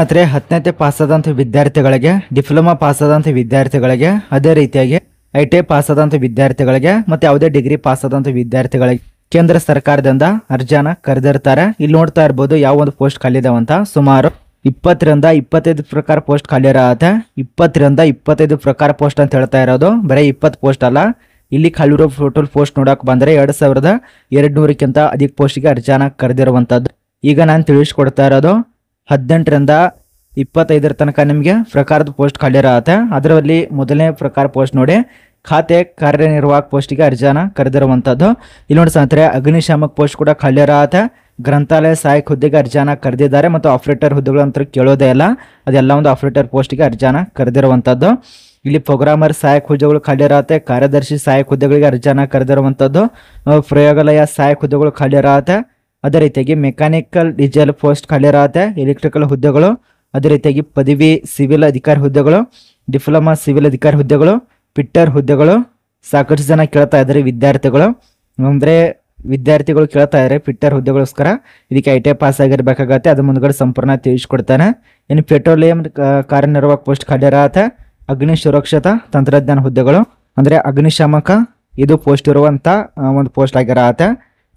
ಆದರೆ ಹತ್ತನೇ ಪಾಸಾದಂಥ ವಿದ್ಯಾರ್ಥಿಗಳಿಗೆ ಡಿಪ್ಲೊಮಾ ಪಾಸಾದಂಥ ವಿದ್ಯಾರ್ಥಿಗಳಿಗೆ ಅದೇ ರೀತಿಯಾಗಿ ಐ ಟಿ ಐ ಪಾಸಾದಂಥ ವಿದ್ಯಾರ್ಥಿಗಳಿಗೆ ಮತ್ತು ಯಾವುದೇ ಡಿಗ್ರಿ ಪಾಸಾದಂಥ ವಿದ್ಯಾರ್ಥಿಗಳಿಗೆ ಕೇಂದ್ರ ಸರ್ಕಾರದಿಂದ ಅರ್ಜಿಯನ್ನು ಕರೆದಿರ್ತಾರೆ ಇಲ್ಲಿ ನೋಡ್ತಾ ಇರ್ಬೋದು ಯಾವ ಒಂದು ಪೋಸ್ಟ್ ಅಂತ ಸುಮಾರು ಇಪ್ಪತ್ತರಿಂದ ಇಪ್ಪತ್ತೈದು ಪ್ರಕಾರ ಪೋಸ್ಟ್ ಖಾಲಿ ಇಪ್ಪತ್ತರಿಂದ ಇಪ್ಪತ್ತೈದು ಪ್ರಕಾರ ಪೋಸ್ಟ್ ಅಂತ ಹೇಳ್ತಾ ಇರೋದು ಬರೀ ಇಪ್ಪತ್ತು ಪೋಸ್ಟ್ ಅಲ್ಲ ಇಲ್ಲಿ ಖಾಲಿರೋ ಟೋಟಲ್ ಪೋಸ್ಟ್ ನೋಡೋಕೆ ಬಂದರೆ ಎರಡು ಸಾವಿರದ ಎರಡು ನೂರಕ್ಕಿಂತ ಅಧಿಕ ಪೋಸ್ಟ್ಗೆ ಅರ್ಜಾನ ಕರೆದಿರುವಂಥದ್ದು ಈಗ ನಾನು ತಿಳಿಸ್ಕೊಡ್ತಾ ಇರೋದು ಹದಿನೆಂಟರಿಂದ ಇಪ್ಪತ್ತೈದರ ತನಕ ನಿಮಗೆ ಪ್ರಕಾರದ ಪೋಸ್ಟ್ ಖಾಲಿ ಇರತ್ತೆ ಅದರಲ್ಲಿ ಮೊದಲನೇ ಪ್ರಕಾರ ಪೋಸ್ಟ್ ನೋಡಿ ಖಾತೆ ಕಾರ್ಯನಿರ್ವಾಹಕ ಪೋಸ್ಟಿಗೆ ಅರ್ಜಿಯನ್ನು ಕರೆದಿರುವಂಥದ್ದು ಇಲ್ಲಿ ನೋಡಿ ಸ್ನೇಹಿತರೆ ಅಗ್ನಿಶಾಮಕ ಪೋಸ್ಟ್ ಕೂಡ ಖಾಲಿ ಇರತ್ತೆ ಗ್ರಂಥಾಲಯ ಸಹಾಯಕ ಹುದ್ದೆಗೆ ಅರ್ಜಿಯನ್ನು ಕರೆದಿದ್ದಾರೆ ಮತ್ತು ಆಪರೇಟರ್ ಅಂತ ಕೇಳೋದೇ ಇಲ್ಲ ಅದೆಲ್ಲ ಒಂದು ಆಪರೇಟರ್ ಪೋಸ್ಟಿಗೆ ಅರ್ಜಾನ ಕರೆದಿರುವಂಥದ್ದು ಇಲ್ಲಿ ಪ್ರೋಗ್ರಾಮರ್ ಸಹಾಯಕ ಹುದ್ದೆಗಳು ಖಾಲಿ ಇರತ್ತೆ ಕಾರ್ಯದರ್ಶಿ ಸಹಾಯಕ ಹುದ್ದೆಗಳಿಗೆ ಅರ್ಜಿಯನ್ನು ಕರೆದಿರುವಂಥದ್ದು ಪ್ರಯೋಗಾಲಯ ಸಹಾಯಕ ಹುದ್ದೆಗಳು ಖಾಲಿ ಇರತ್ತೆ ಅದೇ ರೀತಿಯಾಗಿ ಮೆಕ್ಯಾನಿಕಲ್ ಡೀಸೆಲ್ ಪೋಸ್ಟ್ ಖಾಲಿರಾತೆ ಎಲೆಕ್ಟ್ರಿಕಲ್ ಹುದ್ದೆಗಳು ಅದೇ ರೀತಿಯಾಗಿ ಪದವಿ ಸಿವಿಲ್ ಅಧಿಕಾರಿ ಹುದ್ದೆಗಳು ಡಿಪ್ಲೊಮಾ ಸಿವಿಲ್ ಅಧಿಕಾರಿ ಹುದ್ದೆಗಳು ಪಿಟ್ಟರ್ ಹುದ್ದೆಗಳು ಸಾಕಷ್ಟು ಜನ ಕೇಳ್ತಾ ಇದ್ದಾರೆ ವಿದ್ಯಾರ್ಥಿಗಳು ಅಂದರೆ ವಿದ್ಯಾರ್ಥಿಗಳು ಕೇಳ್ತಾ ಇದ್ದಾರೆ ಪಿಟ್ಟರ್ ಹುದ್ದೆಗೋಸ್ಕರ ಇದಕ್ಕೆ ಐ ಟಿ ಐ ಪಾಸ್ ಆಗಿರ್ಬೇಕಾಗತ್ತೆ ಅದ್ರ ಮುಂದ್ಗಡೆ ಸಂಪೂರ್ಣ ತಿಳಿಸ್ಕೊಡ್ತಾನೆ ಇನ್ನು ಪೆಟ್ರೋಲಿಯಂ ಕಾರ್ಯನಿರ್ವಾಹಕ ಪೋಸ್ಟ್ ಇರತ್ತೆ ಅಗ್ನಿ ಸುರಕ್ಷತಾ ತಂತ್ರಜ್ಞಾನ ಹುದ್ದೆಗಳು ಅಂದರೆ ಅಗ್ನಿಶಾಮಕ ಇದು ಪೋಸ್ಟ್ ಇರುವಂಥ ಒಂದು ಪೋಸ್ಟ್ ಆಗಿರತ್ತೆ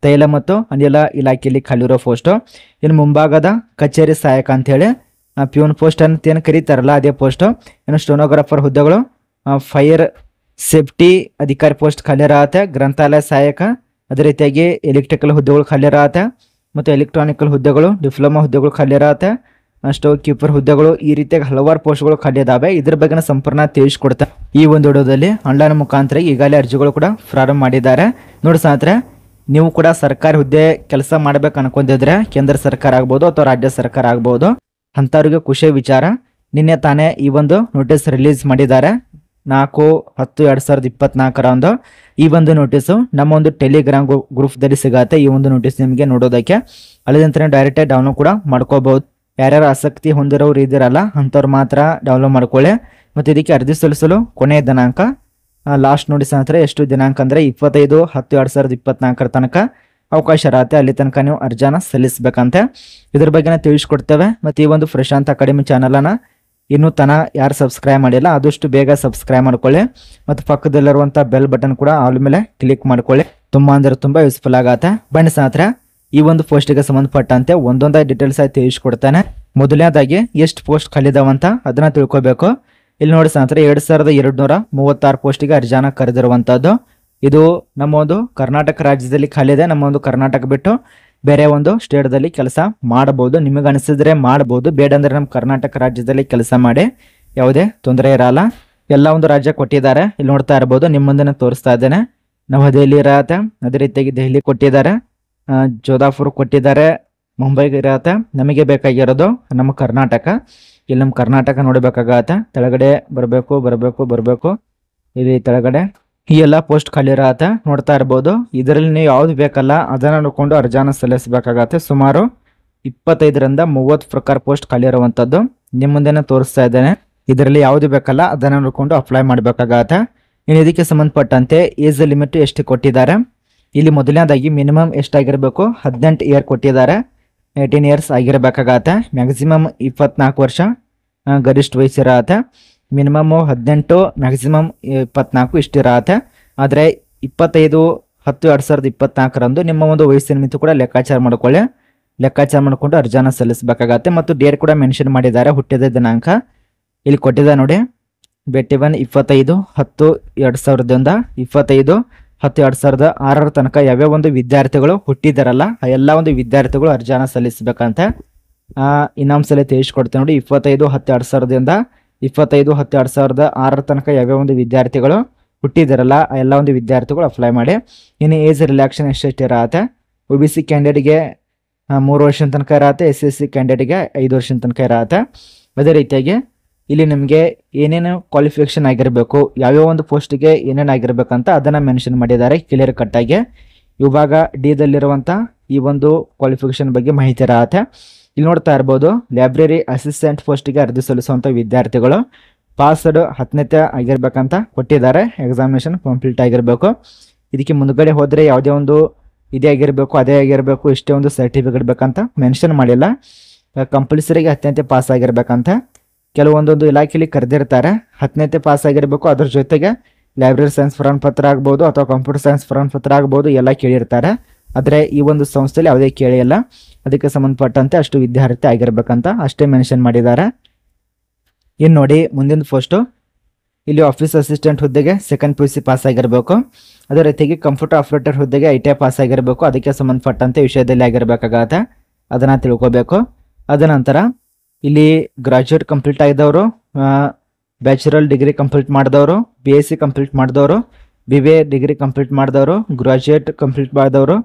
ತೈಲ ಮತ್ತು ಅನಿಲ ಇಲಾಖೆಯಲ್ಲಿ ಖಾಲಿರೋ ಪೋಸ್ಟು ಇನ್ನು ಮುಂಭಾಗದ ಕಚೇರಿ ಸಹಾಯಕ ಹೇಳಿ ಪ್ಯೂನ್ ಪೋಸ್ಟ್ ಅಂತ ಏನು ಕರೀತಾರಲ್ಲ ಅದೇ ಪೋಸ್ಟು ಇನ್ನು ಸ್ಟೋನೋಗ್ರಾಫರ್ ಹುದ್ದೆಗಳು ಫೈರ್ ಸೇಫ್ಟಿ ಅಧಿಕಾರಿ ಪೋಸ್ಟ್ ಖಾಲಿ ಇರತ್ತೆ ಗ್ರಂಥಾಲಯ ಸಹಾಯಕ ಅದೇ ರೀತಿಯಾಗಿ ಎಲೆಕ್ಟ್ರಿಕಲ್ ಹುದ್ದೆಗಳು ಖಾಲಿ ಇರತ್ತೆ ಮತ್ತು ಎಲೆಕ್ಟ್ರಾನಿಕಲ್ ಹುದ್ದೆಗಳು ಡಿಪ್ಲೊಮಾ ಹುದ್ದೆಗಳು ಖಾಲಿ ಇರತ್ತೆ ಸ್ಟೋವ್ ಕೀಪರ್ ಹುದ್ದೆಗಳು ಈ ರೀತಿಯಾಗಿ ಹಲವಾರು ಪೋಸ್ಟ್ಗಳು ಖಾಲಿ ಇದಾವೆ ಇದ್ರ ಬಗ್ಗೆ ಸಂಪೂರ್ಣ ತಿಳಿಸ್ಕೊಡ್ತಾರೆ ಈ ಒಂದು ವಿಡಿಯೋದಲ್ಲಿ ಆನ್ಲೈನ್ ಮುಖಾಂತರ ಈಗಾಗಲೇ ಅರ್ಜಿಗಳು ಕೂಡ ಪ್ರಾರಂಭ ಮಾಡಿದ್ದಾರೆ ನೋಡಿ ಸಾತ್ರೆ ನೀವು ಕೂಡ ಸರ್ಕಾರಿ ಹುದ್ದೆ ಕೆಲಸ ಮಾಡ್ಬೇಕು ಅನ್ಕೊಂಡಿದ್ರೆ ಕೇಂದ್ರ ಸರ್ಕಾರ ಆಗ್ಬೋದು ಅಥವಾ ರಾಜ್ಯ ಸರ್ಕಾರ ಆಗ್ಬೋದು ಅಂಥವ್ರಿಗೆ ಖುಷಿ ವಿಚಾರ ನಿನ್ನೆ ತಾನೇ ಈ ಒಂದು ನೋಟಿಸ್ ರಿಲೀಸ್ ಮಾಡಿದ್ದಾರೆ ನಾಲ್ಕು ಹತ್ತು ಎರಡು ಸಾವಿರದ ಒಂದು ಈ ಒಂದು ನೋಟಿಸು ನಮ್ಮ ಒಂದು ಟೆಲಿಗ್ರಾಮ್ ಗ್ರೂಪ್ದಲ್ಲಿ ಸಿಗತ್ತೆ ಈ ಒಂದು ನೋಟಿಸ್ ನಿಮಗೆ ನೋಡೋದಕ್ಕೆ ನಂತರ ಡೈರೆಕ್ಟಾಗಿ ಡೌನ್ಲೋಡ್ ಕೂಡ ಮಾಡ್ಕೋಬಹುದು ಯಾರ್ಯಾರು ಆಸಕ್ತಿ ಹೊಂದಿರೋರು ಇದ್ದೀರಲ್ಲ ಅಂಥವ್ರು ಮಾತ್ರ ಡೌನ್ಲೋಡ್ ಮಾಡ್ಕೊಳ್ಳಿ ಮತ್ತು ಇದಕ್ಕೆ ಅರ್ಜಿ ಸಲ್ಲಿಸಲು ಕೊನೆಯ ದಿನಾಂಕ ಲಾಸ್ಟ್ ನೋಟಿಸ್ ನಂತರ ಎಷ್ಟು ದಿನಾಂಕ ಅಂದರೆ ಇಪ್ಪತ್ತೈದು ಹತ್ತು ಎರಡು ಸಾವಿರದ ಇಪ್ಪತ್ನಾಲ್ಕರ ತನಕ ಅವಕಾಶ ಇರತ್ತೆ ಅಲ್ಲಿ ತನಕ ನೀವು ಅರ್ಜಿನ ಸಲ್ಲಿಸಬೇಕಂತೆ ಇದ್ರ ಬಗ್ಗೆ ತಿಳಿಸ್ಕೊಡ್ತೇವೆ ಮತ್ತು ಈ ಒಂದು ಪ್ರಶಾಂತ್ ಅಕಾಡೆಮಿ ಚಾನಲನ್ನು ಇನ್ನೂ ತನ ಯಾರು ಸಬ್ಸ್ಕ್ರೈಬ್ ಮಾಡಿಲ್ಲ ಆದಷ್ಟು ಬೇಗ ಸಬ್ಸ್ಕ್ರೈಬ್ ಮಾಡ್ಕೊಳ್ಳಿ ಮತ್ತು ಪಕ್ಕದಲ್ಲಿರುವಂಥ ಬೆಲ್ ಬಟನ್ ಕೂಡ ಆಲ್ ಮೇಲೆ ಕ್ಲಿಕ್ ಮಾಡ್ಕೊಳ್ಳಿ ತುಂಬ ಅಂದರೆ ತುಂಬ ಯೂಸ್ಫುಲ್ ಆಗತ್ತೆ ಬಣ್ಣ ಸಾತ್ರ ಈ ಒಂದು ಪೋಸ್ಟಿಗೆ ಸಂಬಂಧಪಟ್ಟಂತೆ ಒಂದೊಂದಾಗಿ ಡೀಟೇಲ್ಸ್ ಆಗಿ ತಿಳಿಸ್ಕೊಡ್ತಾನೆ ಮೊದಲನೇದಾಗಿ ಎಷ್ಟು ಪೋಸ್ಟ್ ಕಲಿದಾವಂತ ಅದನ್ನ ತಿಳ್ಕೊಬೇಕು ಇಲ್ಲಿ ನೋಡಿ ಸ್ನೇಹಿತರೆ ಎರಡ್ ಸಾವಿರದ ನೂರ ಮೂವತ್ತಾರು ಪೋಸ್ಟಿಗೆ ಅರ್ಜಾನ ಕರೆದಿರುವಂಥದ್ದು ಇದು ನಮ್ಮ ಒಂದು ಕರ್ನಾಟಕ ರಾಜ್ಯದಲ್ಲಿ ಖಾಲಿ ಇದೆ ನಮ್ಮ ಒಂದು ಕರ್ನಾಟಕ ಬಿಟ್ಟು ಬೇರೆ ಒಂದು ಸ್ಟೇಟ್ದಲ್ಲಿ ಕೆಲಸ ಮಾಡಬಹುದು ನಿಮಗೆ ಅನಿಸಿದ್ರೆ ಮಾಡಬಹುದು ಬೇಡ ಅಂದ್ರೆ ನಮ್ಮ ಕರ್ನಾಟಕ ರಾಜ್ಯದಲ್ಲಿ ಕೆಲಸ ಮಾಡಿ ಯಾವುದೇ ತೊಂದರೆ ಇರಲ್ಲ ಎಲ್ಲ ಒಂದು ರಾಜ್ಯ ಕೊಟ್ಟಿದ್ದಾರೆ ಇಲ್ಲಿ ನೋಡ್ತಾ ಇರಬಹುದು ನಿಮ್ಮ ಮುಂದೆ ತೋರಿಸ್ತಾ ಇದ್ದೇನೆ ನವದೆಹಲಿ ಇರತ್ತೆ ಅದೇ ರೀತಿಯಾಗಿ ದೆಹಲಿ ಕೊಟ್ಟಿದ್ದಾರೆ ಜೋಧಾಪುರ್ ಕೊಟ್ಟಿದ್ದಾರೆ ಮುಂಬೈಗೆ ಇರತ್ತೆ ನಮಗೆ ಬೇಕಾಗಿರೋದು ನಮ್ಮ ಕರ್ನಾಟಕ ಇಲ್ಲಿ ನಮ್ಮ ಕರ್ನಾಟಕ ನೋಡಬೇಕಾಗತ್ತೆ ತೆಳಗಡೆ ಬರಬೇಕು ಬರಬೇಕು ಬರಬೇಕು ಇಲ್ಲಿ ತೆಳಗಡೆ ಈ ಎಲ್ಲ ಪೋಸ್ಟ್ ಖಾಲಿ ಇರತ್ತೆ ನೋಡ್ತಾ ಇರ್ಬೋದು ಇದರಲ್ಲಿ ನೀವು ಯಾವ್ದು ಬೇಕಲ್ಲ ಅದನ್ನ ನೋಡಿಕೊಂಡು ಅರ್ಜಾನ ಸಲ್ಲಿಸಬೇಕಾಗತ್ತೆ ಸುಮಾರು ಇಪ್ಪತ್ತೈದರಿಂದ ಮೂವತ್ತು ಪ್ರಕಾರ ಪೋಸ್ಟ್ ಖಾಲಿ ಇರುವಂಥದ್ದು ನಿಮ್ಮ ಮುಂದೆನೇ ತೋರಿಸ್ತಾ ಇದ್ದೇನೆ ಇದರಲ್ಲಿ ಯಾವುದು ಬೇಕಲ್ಲ ಅದನ್ನು ನೋಡಿಕೊಂಡು ಅಪ್ಲೈ ಮಾಡಬೇಕಾಗತ್ತೆ ಇನ್ನು ಇದಕ್ಕೆ ಸಂಬಂಧಪಟ್ಟಂತೆ ಏಜ್ ಲಿಮಿಟ್ ಎಷ್ಟು ಕೊಟ್ಟಿದ್ದಾರೆ ಇಲ್ಲಿ ಮೊದಲನೇದಾಗಿ ಮಿನಿಮಮ್ ಎಷ್ಟಾಗಿರಬೇಕು ಹದಿನೆಂಟು ಇಯರ್ ಕೊಟ್ಟಿದ್ದಾರೆ ಏಯ್ಟೀನ್ ಇಯರ್ಸ್ ಆಗಿರಬೇಕಾಗತ್ತೆ ಮ್ಯಾಕ್ಸಿಮಮ್ ಇಪ್ಪತ್ನಾಲ್ಕು ವರ್ಷ ಗರಿಷ್ಠ ವಯಸ್ಸಿರತ್ತೆ ಮಿನಿಮಮ್ಮು ಹದಿನೆಂಟು ಮ್ಯಾಕ್ಸಿಮಮ್ ಇಪ್ಪತ್ನಾಲ್ಕು ಇಷ್ಟಿರತ್ತೆ ಆದರೆ ಇಪ್ಪತ್ತೈದು ಹತ್ತು ಎರಡು ಸಾವಿರದ ಇಪ್ಪತ್ನಾಲ್ಕರಂದು ನಿಮ್ಮ ಒಂದು ವಯಸ್ಸಿನ ಮಿತಿ ಕೂಡ ಲೆಕ್ಕಾಚಾರ ಮಾಡಿಕೊಳ್ಳಿ ಲೆಕ್ಕಾಚಾರ ಮಾಡಿಕೊಂಡು ಅರ್ಜಿನ ಸಲ್ಲಿಸಬೇಕಾಗತ್ತೆ ಮತ್ತು ಡೇಟ್ ಕೂಡ ಮೆನ್ಷನ್ ಮಾಡಿದ್ದಾರೆ ಹುಟ್ಟಿದ ದಿನಾಂಕ ಇಲ್ಲಿ ಕೊಟ್ಟಿದೆ ನೋಡಿ ಒನ್ ಇಪ್ಪತ್ತೈದು ಹತ್ತು ಎರಡು ಸಾವಿರದಿಂದ ಇಪ್ಪತ್ತೈದು ಹತ್ತು ಎರಡು ಸಾವಿರದ ಆರರ ತನಕ ಯಾವ್ಯಾವ ಒಂದು ವಿದ್ಯಾರ್ಥಿಗಳು ಹುಟ್ಟಿದಾರಲ್ಲ ಆ ಎಲ್ಲ ಒಂದು ವಿದ್ಯಾರ್ಥಿಗಳು ಅರ್ಜಿಯನ್ನು ಸಲ್ಲಿಸಬೇಕಂತೆ ಇನ್ನೊಂದ್ಸಲ ತಿಳಿಸ್ಕೊಡ್ತೇನೆ ನೋಡಿ ಇಪ್ಪತ್ತೈದು ಹತ್ತು ಎರಡು ಸಾವಿರದಿಂದ ಇಪ್ಪತ್ತೈದು ಹತ್ತು ಎರಡು ಸಾವಿರದ ಆರರ ತನಕ ಯಾವ್ಯಾವ ಒಂದು ವಿದ್ಯಾರ್ಥಿಗಳು ಹುಟ್ಟಿದಾರಲ್ಲ ಆ ಎಲ್ಲ ಒಂದು ವಿದ್ಯಾರ್ಥಿಗಳು ಅಪ್ಲೈ ಮಾಡಿ ಇನ್ನು ಏಜ್ ರಿಲ್ಯಾಕ್ಷನ್ ಎಷ್ಟೆಷ್ಟು ಇರತ್ತೆ ಒ ಬಿ ಸಿ ಕ್ಯಾಂಡಿಡೇಟ್ಗೆ ಮೂರು ವರ್ಷದ ತನಕ ಇರತ್ತೆ ಎಸ್ ಎಸ್ ಸಿ ಕ್ಯಾಂಡಿಡೇಟ್ಗೆ ಐದು ವರ್ಷದ ತನಕ ಇರತ್ತೆ ಅದೇ ರೀತಿಯಾಗಿ ಇಲ್ಲಿ ನಿಮಗೆ ಏನೇನು ಕ್ವಾಲಿಫಿಕೇಷನ್ ಆಗಿರಬೇಕು ಯಾವ್ಯಾವ ಒಂದು ಪೋಸ್ಟಿಗೆ ಏನೇನು ಆಗಿರಬೇಕಂತ ಅದನ್ನು ಮೆನ್ಷನ್ ಮಾಡಿದ್ದಾರೆ ಕ್ಲಿಯರ್ ಕಟ್ಟಾಗಿ ಇವಾಗ ಡಿದಲ್ಲಿರುವಂಥ ಈ ಒಂದು ಕ್ವಾಲಿಫಿಕೇಷನ್ ಬಗ್ಗೆ ಮಾಹಿತಿ ಇರತ್ತೆ ಇಲ್ಲಿ ನೋಡ್ತಾ ಇರ್ಬೋದು ಲೈಬ್ರರಿ ಅಸಿಸ್ಟೆಂಟ್ ಪೋಸ್ಟಿಗೆ ಅರ್ಜಿ ಸಲ್ಲಿಸುವಂಥ ವಿದ್ಯಾರ್ಥಿಗಳು ಪಾಸ್ಡ್ ಹತ್ತನೇತೆ ಆಗಿರ್ಬೇಕಂತ ಕೊಟ್ಟಿದ್ದಾರೆ ಎಕ್ಸಾಮಿನೇಷನ್ ಕಂಪ್ಲೀಟ್ ಆಗಿರಬೇಕು ಇದಕ್ಕೆ ಮುಂದ್ಗಡೆ ಹೋದರೆ ಯಾವುದೇ ಒಂದು ಇದೇ ಆಗಿರಬೇಕು ಅದೇ ಆಗಿರಬೇಕು ಇಷ್ಟೇ ಒಂದು ಸರ್ಟಿಫಿಕೇಟ್ ಬೇಕಂತ ಮೆನ್ಷನ್ ಮಾಡಿಲ್ಲ ಕಂಪಲ್ಸರಿಗೆ ಹತ್ತನೇತೆ ಪಾಸ್ ಆಗಿರಬೇಕಂತ ಕೆಲವೊಂದೊಂದು ಇಲಾಖೆಯಲ್ಲಿ ಕರೆದಿರ್ತಾರೆ ಹತ್ತನೇತೆ ಪಾಸ್ ಆಗಿರಬೇಕು ಅದ್ರ ಜೊತೆಗೆ ಲೈಬ್ರರಿ ಸೈನ್ಸ್ ಪ್ರಮಾಣ ಪತ್ರ ಆಗ್ಬೋದು ಅಥವಾ ಕಂಪ್ಯೂಟರ್ ಸೈನ್ಸ್ ಪ್ರಮಾಣ ಪತ್ರ ಆಗ್ಬೋದು ಎಲ್ಲ ಕೇಳಿರ್ತಾರೆ ಆದರೆ ಈ ಒಂದು ಸಂಸ್ಥೆಯಲ್ಲಿ ಯಾವುದೇ ಕೇಳಿಲ್ಲ ಅದಕ್ಕೆ ಸಂಬಂಧಪಟ್ಟಂತೆ ಅಷ್ಟು ವಿದ್ಯಾರ್ಥಿ ಆಗಿರ್ಬೇಕಂತ ಅಷ್ಟೇ ಮೆನ್ಷನ್ ಮಾಡಿದ್ದಾರೆ ಇನ್ನು ನೋಡಿ ಮುಂದಿನ ಫಸ್ಟು ಇಲ್ಲಿ ಆಫೀಸ್ ಅಸಿಸ್ಟೆಂಟ್ ಹುದ್ದೆಗೆ second P U C pass ಆಗಿರಬೇಕು ಅದೇ ರೀತಿಯಾಗಿ ಕಂಪ್ಯೂಟರ್ ಆಪರೇಟರ್ ಹುದ್ದೆಗೆ ಐ ಟಿ ಐ ಪಾಸ್ ಆಗಿರಬೇಕು ಅದಕ್ಕೆ ಸಂಬಂಧಪಟ್ಟಂತೆ ವಿಷಯದಲ್ಲಿ ಆಗಿರಬೇಕಾಗತ್ತೆ ಅದನ್ನು ತಿಳ್ಕೋಬೇಕು ಅದನಂತರ ಇಲ್ಲಿ ಗ್ರಾಜುಯೇಟ್ ಕಂಪ್ಲೀಟ್ ಆಗಿದವರು ಬ್ಯಾಚುಲರ್ ಡಿಗ್ರಿ ಕಂಪ್ಲೀಟ್ ಮಾಡಿದವರು ಬಿ ಎಸ್ ಸಿ ಕಂಪ್ಲೀಟ್ ಮಾಡಿದವರು B B A degree complete ಮಾಡಿದವರು ಗ್ರಾಜುಯೇಟ್ ಕಂಪ್ಲೀಟ್ ಮಾಡಿದವರು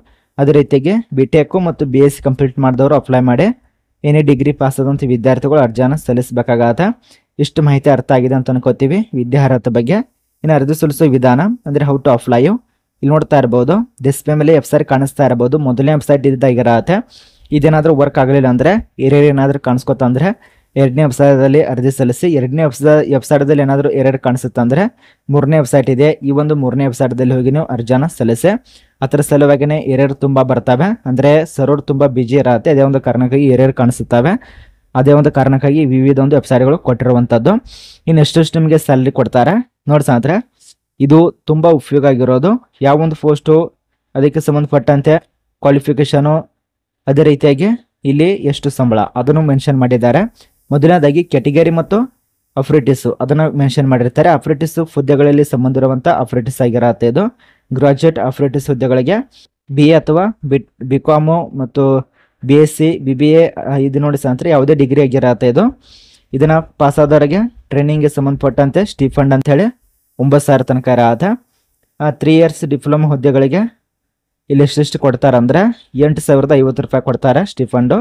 ಅದೇ ರೀತಿಗೆ ಬಿ ಟೆಕ್ ಮತ್ತು ಬಿ ಎಸ್ ಸಿ ಕಂಪ್ಲೀಟ್ ಮಾಡಿದವರು ಅಪ್ಲೈ ಮಾಡಿ ಏನೇ ಡಿಗ್ರಿ ಪಾಸ್ ಆದಂಥ ವಿದ್ಯಾರ್ಥಿಗಳು ಅರ್ಜಿಯನ್ನು ಸಲ್ಲಿಸಬೇಕಾಗತ್ತೆ ಇಷ್ಟು ಮಾಹಿತಿ ಅರ್ಥ ಆಗಿದೆ ಅಂತ ಅನ್ಕೋತೀವಿ ವಿದ್ಯಾರ್ಹತೆ ಬಗ್ಗೆ ಇನ್ನು ಅರ್ಜಿ ಸಲ್ಲಿಸೋ ವಿಧಾನ ಅಂದರೆ ಹೌ ಟು ಅಪ್ಲೈ ಇಲ್ಲಿ ನೋಡ್ತಾ ಇರ್ಬೋದು ಡಿಸ್ಪ್ಲೇ ಮೇಲೆ ವೆಬ್ಸೈಟ್ ಕಾಣಿಸ್ತಾ ಇರ್ಬೋದು ಮೊದಲನೇ ವೆಬ್ಸೈಟ್ ಇದಾಗಿರತ್ತೆ ಇದೇನಾದರೂ ವರ್ಕ್ ಆಗಲಿಲ್ಲ ಅಂದರೆ ಏರಿಯರ್ ಏನಾದರೂ ಕಾಣಿಸ್ಕೊತಂದರೆ ಎರಡನೇ ವೆಬ್ಸೈಟಲ್ಲಿ ಅರ್ಜಿ ಸಲ್ಲಿಸಿ ಎರಡನೇ ವೆಬ್ಸೈಟ್ ವೆಬ್ಸೈಟ್ದಲ್ಲಿ ಏನಾದರೂ ಎರಡ್ ಕಾಣಿಸುತ್ತಂದರೆ ಮೂರನೇ ವೆಬ್ಸೈಟ್ ಇದೆ ಈ ಒಂದು ಮೂರನೇ ವೆಬ್ಸೈಟ್ದಲ್ಲಿ ಹೋಗಿ ನೀವು ಅರ್ಜಿನ ಸಲ್ಲಿಸಿ ಅದರ ಸಲುವಾಗಿನೇ ಏರಿಯರ್ ತುಂಬ ಬರ್ತವೆ ಅಂದರೆ ಸರ್ವರ್ ತುಂಬ ಬಿಜಿ ಇರುತ್ತೆ ಅದೇ ಒಂದು ಕಾರಣಕ್ಕಾಗಿ ಏರಿಯರ್ ಕಾಣಿಸುತ್ತವೆ ಅದೇ ಒಂದು ಕಾರಣಕ್ಕಾಗಿ ವಿವಿಧ ಒಂದು ವೆಬ್ಸೈಟ್ಗಳು ಕೊಟ್ಟಿರುವಂಥದ್ದು ಇನ್ನು ಎಷ್ಟೆಷ್ಟು ನಿಮಗೆ ಸ್ಯಾಲ್ರಿ ಕೊಡ್ತಾರೆ ಅಂದರೆ ಇದು ತುಂಬ ಉಪಯೋಗ ಆಗಿರೋದು ಯಾವೊಂದು ಪೋಸ್ಟು ಅದಕ್ಕೆ ಸಂಬಂಧಪಟ್ಟಂತೆ ಕ್ವಾಲಿಫಿಕೇಷನು ಅದೇ ರೀತಿಯಾಗಿ ಇಲ್ಲಿ ಎಷ್ಟು ಸಂಬಳ ಅದನ್ನು ಮೆನ್ಷನ್ ಮಾಡಿದ್ದಾರೆ ಮೊದಲನೇದಾಗಿ ಕ್ಯಾಟಗರಿ ಮತ್ತು ಅಫ್ರಿಟಿಸು ಅದನ್ನು ಮೆನ್ಷನ್ ಮಾಡಿರ್ತಾರೆ ಅಫ್ರಿಟಿಸು ಹುದ್ದೆಗಳಲ್ಲಿ ಸಂಬಂಧಿರುವಂಥ ಅಫ್ರಿಟಿಸ್ ಆಗಿರತ್ತೆ ಇದು ಗ್ರಾಜುಯೇಟ್ ಅಫ್ರಿಟಿಸ್ ಹುದ್ದೆಗಳಿಗೆ ಬಿ ಎ ಅಥವಾ ಬಿ ಕಾಮು ಮತ್ತು B S C B B A ಇದು ನೋಡಿ ಅಂದರೆ ಯಾವುದೇ ಡಿಗ್ರಿ ಆಗಿರತ್ತೆ ಇದು ಇದನ್ನು ಟ್ರೈನಿಂಗ್ ಟ್ರೈನಿಂಗ್ಗೆ ಸಂಬಂಧಪಟ್ಟಂತೆ ಸ್ಟೀಫಂಡ್ ಅಂತ ಹೇಳಿ ಒಂಬತ್ತು ಸಾವಿರ ತನಕ ಇರತ್ತೆ ತ್ರೀ ಇಯರ್ಸ್ ಡಿಪ್ಲೊಮಾ ಹುದ್ದೆಗಳಿಗೆ ಇಲ್ಲಿ ಎಷ್ಟೆಷ್ಟು ಅಂದ್ರೆ ಎಂಟು ಸಾವಿರದ ಐವತ್ತು ರೂಪಾಯಿ ಕೊಡ್ತಾರೆ ಸ್ಟಿಫಂಡು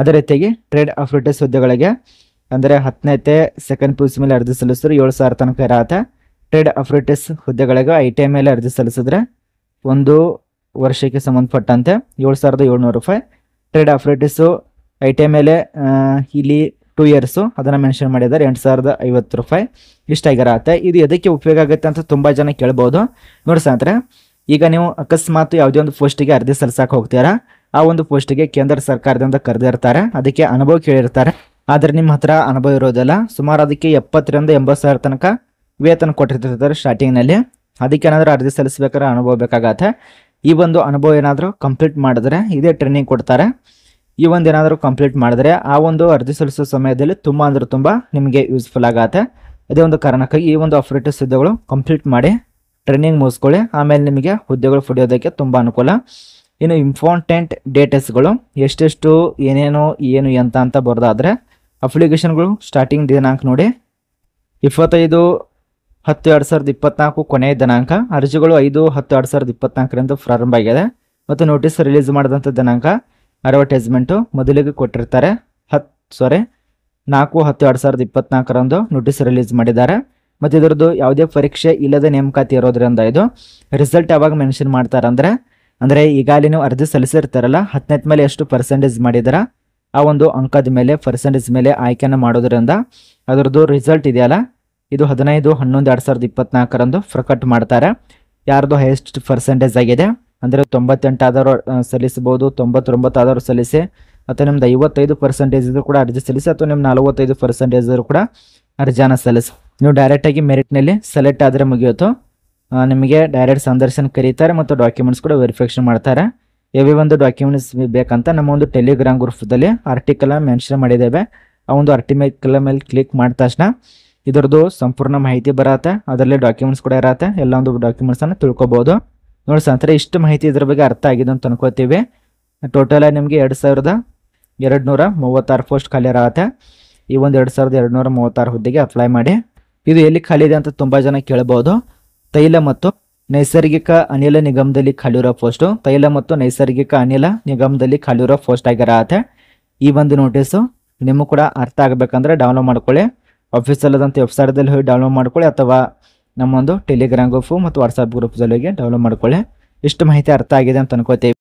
ಅದೇ ರೀತಿಯಾಗಿ ಟ್ರೇಡ್ ಅಪ್ರೆಂಟಿಸ್ ಹುದ್ದೆಗಳಿಗೆ ಅಂದರೆ ಹತ್ತನೇತೆ ಸೆಕೆಂಡ್ ಪಿ ಮೇಲೆ ಅರ್ಜಿ ಸಲ್ಲಿಸಿದ್ರೆ ಏಳು ಸಾವಿರ ತನಕ ಇರತ್ತೆ ಟ್ರೇಡ್ ಅಪ್ರೆಂಟಿಸ್ ಹುದ್ದೆಗಳಿಗೆ ಐ ಟಿ ಐ ಮೇಲೆ ಅರ್ಜಿ ಸಲ್ಲಿಸಿದ್ರೆ ಒಂದು ವರ್ಷಕ್ಕೆ ಸಂಬಂಧಪಟ್ಟಂತೆ ಏಳು ಸಾವಿರದ ಏಳ್ನೂರು ರೂಪಾಯಿ trade apprentice I T I ಮೇಲೆ ಇಲ್ಲಿ ಟೂ ಇಯರ್ಸು ಅದನ್ನು ಮೆನ್ಷನ್ ಮಾಡಿದ್ದಾರೆ ಎಂಟು ಸಾವಿರದ ಐವತ್ತು ರೂಪಾಯಿ ಇಷ್ಟಾಗಿರತ್ತೆ ಇದು ಎದಕ್ಕೆ ಉಪಯೋಗ ಆಗುತ್ತೆ ಅಂತ ತುಂಬ ಜನ ಕೇಳ್ಬೋದು ನೋಡಿ ಸ್ನೇಹಿತರೆ ಈಗ ನೀವು ಅಕಸ್ಮಾತ್ ಯಾವುದೇ ಒಂದು ಪೋಸ್ಟಿಗೆ ಅರ್ಜಿ ಸಲ್ಲಿಸಕ್ಕೆ ಹೋಗ್ತೀರಾ ಆ ಒಂದು ಪೋಸ್ಟಿಗೆ ಕೇಂದ್ರ ಸರ್ಕಾರದಿಂದ ಕರೆದಿರ್ತಾರೆ ಅದಕ್ಕೆ ಅನುಭವ ಕೇಳಿರ್ತಾರೆ ಆದರೆ ನಿಮ್ಮ ಹತ್ರ ಅನುಭವ ಇರೋದಿಲ್ಲ ಸುಮಾರು ಅದಕ್ಕೆ ಎಪ್ಪತ್ತರಿಂದ ಎಂಬತ್ತು ಸಾವಿರ ತನಕ ವೇತನ ಕೊಟ್ಟಿರ್ತಿರ್ತಾರೆ ಸ್ಟಾರ್ಟಿಂಗ್ನಲ್ಲಿ ಅದಕ್ಕೆ ಏನಾದರೂ ಅರ್ಜಿ ಸಲ್ಲಿಸಬೇಕಾದ್ರೆ ಅನುಭವ ಬೇಕಾಗತ್ತೆ ಈ ಒಂದು ಅನುಭವ ಏನಾದರೂ ಕಂಪ್ಲೀಟ್ ಮಾಡಿದ್ರೆ ಇದೇ ಟ್ರೈನಿಂಗ್ ಕೊಡ್ತಾರೆ ಈ ಒಂದು ಏನಾದರೂ ಕಂಪ್ಲೀಟ್ ಮಾಡಿದ್ರೆ ಆ ಒಂದು ಅರ್ಜಿ ಸಲ್ಲಿಸೋ ಸಮಯದಲ್ಲಿ ತುಂಬ ಅಂದ್ರೆ ತುಂಬ ನಿಮಗೆ ಯೂಸ್ಫುಲ್ ಆಗತ್ತೆ ಅದೇ ಒಂದು ಕಾರಣಕ್ಕಾಗಿ ಈ ಒಂದು ಆಫರೇಟಿವ್ ಸಿದ್ಧಗಳು ಕಂಪ್ಲೀಟ್ ಮಾಡಿ ಟ್ರೈನಿಂಗ್ ಮುಗಿಸ್ಕೊಳ್ಳಿ ಆಮೇಲೆ ನಿಮಗೆ ಹುದ್ದೆಗಳು ಪಡೆಯೋದಕ್ಕೆ ತುಂಬ ಅನುಕೂಲ ಇನ್ನು ಇಂಪಾರ್ಟೆಂಟ್ ಡೇಟಸ್ಗಳು ಎಷ್ಟೆಷ್ಟು ಏನೇನು ಏನು ಎಂತ ಅಂತ ಬರೋದಾದರೆ ಅಪ್ಲಿಕೇಶನ್ಗಳು ಸ್ಟಾರ್ಟಿಂಗ್ ದಿನಾಂಕ ನೋಡಿ ಇಪ್ಪತ್ತೈದು ಹತ್ತು ಎರಡು ಸಾವಿರದ ಇಪ್ಪತ್ನಾಲ್ಕು ಕೊನೆಯ ದಿನಾಂಕ ಅರ್ಜಿಗಳು ಐದು ಹತ್ತು ಎರಡು ಸಾವಿರದ ಇಪ್ಪತ್ನಾಲ್ಕರಿಂದ ಪ್ರಾರಂಭ ಆಗಿದೆ ಮತ್ತು ನೋಟಿಸ್ ರಿಲೀಸ್ ಮಾಡಿದಂಥ ದಿನಾಂಕ ಅಡ್ವರ್ಟೈಸ್ಮೆಂಟು ಮೊದಲಿಗೆ ಕೊಟ್ಟಿರ್ತಾರೆ ಹತ್ತು ಸಾರಿ ನಾಲ್ಕು ಹತ್ತು ಎರಡು ಸಾವಿರದ ಇಪ್ಪತ್ನಾಲ್ಕರಂದು ನೋಟಿಸ್ ರಿಲೀಸ್ ಮಾಡಿದ್ದಾರೆ ಮತ್ತು ಇದರದ್ದು ಯಾವುದೇ ಪರೀಕ್ಷೆ ಇಲ್ಲದ ನೇಮಕಾತಿ ಇರೋದ್ರಿಂದ ಇದು ರಿಸಲ್ಟ್ ಯಾವಾಗ ಮೆನ್ಷನ್ ಮಾಡ್ತಾರೆ ಅಂದರೆ ಅಂದರೆ ಈಗಾಗಲೇ ನೀವು ಅರ್ಜಿ ಸಲ್ಲಿಸಿರ್ತಾರಲ್ಲ ಹತ್ತನೇದ ಮೇಲೆ ಎಷ್ಟು ಪರ್ಸೆಂಟೇಜ್ ಮಾಡಿದಾರ ಆ ಒಂದು ಅಂಕದ ಮೇಲೆ ಪರ್ಸೆಂಟೇಜ್ ಮೇಲೆ ಆಯ್ಕೆಯನ್ನು ಮಾಡೋದ್ರಿಂದ ಅದರದ್ದು ರಿಸಲ್ಟ್ ಇದೆಯಲ್ಲ ಇದು ಹದಿನೈದು ಹನ್ನೊಂದು ಎರಡು ಸಾವಿರದ ಇಪ್ಪತ್ನಾಲ್ಕರಂದು ಪ್ರಕಟ್ ಮಾಡ್ತಾರೆ ಯಾರ್ದು ಹೈಯೆಸ್ಟ್ ಪರ್ಸೆಂಟೇಜ್ ಆಗಿದೆ ಅಂದರೆ ತೊಂಬತ್ತೆಂಟಾದರೂ ಸಲ್ಲಿಸಬಹುದು ತೊಂಬತ್ತೊಂಬತ್ತಾದರೂ ಸಲ್ಲಿಸಿ ಅಥವಾ ನಿಮ್ದು ಐವತ್ತೈದು ಪರ್ಸೆಂಟೇಜ್ ಇದ್ರೂ ಕೂಡ ಅರ್ಜಿ ಸಲ್ಲಿಸಿ ಅಥವಾ ನಿಮ್ಮ ನಲವತ್ತೈದು ಪರ್ಸೆಂಟೇಜ್ ಕೂಡ ಅರ್ಜಿಯನ್ನು ಸಲ್ಲಿಸಿ ನೀವು ಡೈರೆಕ್ಟಾಗಿ ಮೆರಿಟ್ನಲ್ಲಿ ಸೆಲೆಕ್ಟ್ ಆದರೆ ಮುಗಿಯೋದು ನಿಮಗೆ ಡೈರೆಕ್ಟ್ ಸಂದರ್ಶನ ಕರೀತಾರೆ ಮತ್ತು ಡಾಕ್ಯುಮೆಂಟ್ಸ್ ಕೂಡ ವೆರಿಫಿಕೇಷನ್ ಮಾಡ್ತಾರೆ ಯಾವ್ಯಾವ ಒಂದು ಡಾಕ್ಯುಮೆಂಟ್ಸ್ ಬೇಕಂತ ನಮ್ಮ ಒಂದು ಟೆಲಿಗ್ರಾಮ್ ಗ್ರೂಪ್ದಲ್ಲಿ ಆರ್ಟಿಕಲ್ ಮೆನ್ಷನ್ ಮಾಡಿದ್ದೇವೆ ಆ ಒಂದು ಆರ್ಟಿಕಲ್ ಮೇಲೆ ಕ್ಲಿಕ್ ಮಾಡಿದ ತಕ್ಷಣ ಇದರದ್ದು ಸಂಪೂರ್ಣ ಮಾಹಿತಿ ಬರತ್ತೆ ಅದರಲ್ಲಿ ಡಾಕ್ಯುಮೆಂಟ್ಸ್ ಕೂಡ ಇರತ್ತೆ ಎಲ್ಲ ಒಂದು ಡಾಕ್ಯುಮೆಂಟ್ಸನ್ನು ತಿಳ್ಕೊಬೋದು ನೋಡಿ ಸಂತರ ಇಷ್ಟು ಮಾಹಿತಿ ಇದ್ರ ಬಗ್ಗೆ ಅರ್ಥ ಆಗಿದೆ ಅಂತ ಅನ್ಕೋತೀವಿ ಟೋಟಲಾಗಿ ನಿಮಗೆ ಎರಡು ಸಾವಿರದ ಎರಡು ನೂರ ಮೂವತ್ತಾರು ಪೋಸ್ಟ್ ಖಾಲಿ ಇರತ್ತೆ ಈ ಒಂದು ಎರಡು ಸಾವಿರದ ಎರಡು ನೂರ ಮೂವತ್ತಾರು ಹುದ್ದೆಗೆ ಅಪ್ಲೈ ಮಾಡಿ ಇದು ಎಲ್ಲಿ ಖಾಲಿ ಇದೆ ಅಂತ ತುಂಬಾ ಜನ ಕೇಳಬಹುದು ತೈಲ ಮತ್ತು ನೈಸರ್ಗಿಕ ಅನಿಲ ನಿಗಮದಲ್ಲಿ ಖಾಲಿರೋ ಪೋಸ್ಟ್ ತೈಲ ಮತ್ತು ನೈಸರ್ಗಿಕ ಅನಿಲ ನಿಗಮದಲ್ಲಿ ಖಾಲಿರೋ ಪೋಸ್ಟ್ ಆಗಿರತ್ತೆ ಈ ಒಂದು ನೋಟಿಸು ನಿಮಗೂ ಕೂಡ ಅರ್ಥ ಆಗಬೇಕಂದ್ರೆ ಡೌನ್ಲೋಡ್ ಮಾಡ್ಕೊಳ್ಳಿ ವೆಬ್ಸೈಟ್ ಅಲ್ಲಿ ಹೋಗಿ ಡೌನ್ಲೋಡ್ ಮಾಡ್ಕೊಳ್ಳಿ ಅಥವಾ ನಮ್ಮೊಂದು ಟೆಲಿಗ್ರಾಮ್ ಗ್ರೂಪ್ ಮತ್ತು ವಾಟ್ಸಪ್ ಗ್ರೂಪ್ ಹೋಗಿ ಡೌನ್ಲೋಡ್ ಮಾಡ್ಕೊಳ್ಳಿ ಇಷ್ಟು ಮಾಹಿತಿ ಅರ್ಥ ಆಗಿದೆ ಅಂತ ಅನ್ಕೋತೀವಿ